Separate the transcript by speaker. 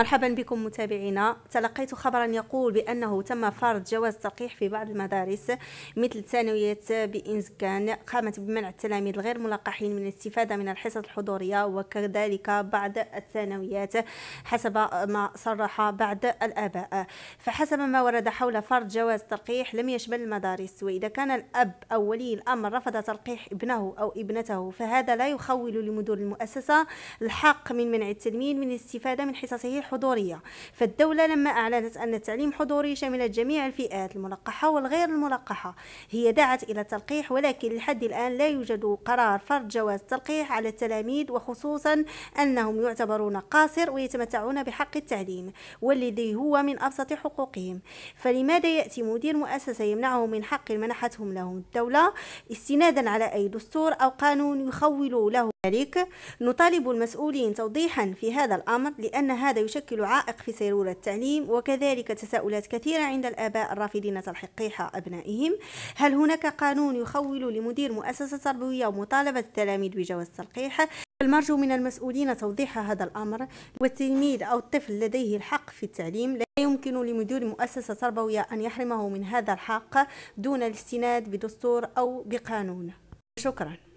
Speaker 1: مرحبا بكم متابعينا تلقيت خبرا يقول بأنه تم فرض جواز تلقيح في بعض المدارس مثل ثانويه بإنزكان قامت بمنع التلاميذ الغير ملقحين من الاستفادة من الحصص الحضورية وكذلك بعض الثانويات حسب ما صرح بعض الآباء فحسب ما ورد حول فرض جواز التلقيح لم يشمل المدارس وإذا كان الأب أو ولي الأمر رفض تلقيح ابنه أو ابنته فهذا لا يخول لمدير المؤسسة الحق من منع التلميذ من الاستفادة من حصصه الحضورية فالدولة لما أعلنت أن التعليم حضوري شمل جميع الفئات الملقحة والغير الملقحة هي دعت إلى التلقيح ولكن لحد الآن لا يوجد قرار فرض جواز التلقيح على التلاميذ وخصوصا أنهم يعتبرون قاصر ويتمتعون بحق التعليم والذي هو من أبسط حقوقهم فلماذا يأتي مدير مؤسسة يمنعه من حق منحتهم لهم الدولة استنادا على أي دستور أو قانون يخول له ذلك نطالب المسؤولين توضيحا في هذا الأمر لأن هذا يشكل عائق في سيرورة التعليم وكذلك تساؤلات كثيرة عند الآباء الرافضين تلحقيح أبنائهم هل هناك قانون يخول لمدير مؤسسة تربوية مطالبة التلاميذ بجواز التلقيح المرجو من المسؤولين توضيح هذا الأمر والتلميذ أو الطفل لديه الحق في التعليم لا يمكن لمدير مؤسسة تربوية أن يحرمه من هذا الحق دون الاستناد بدستور أو بقانون شكراً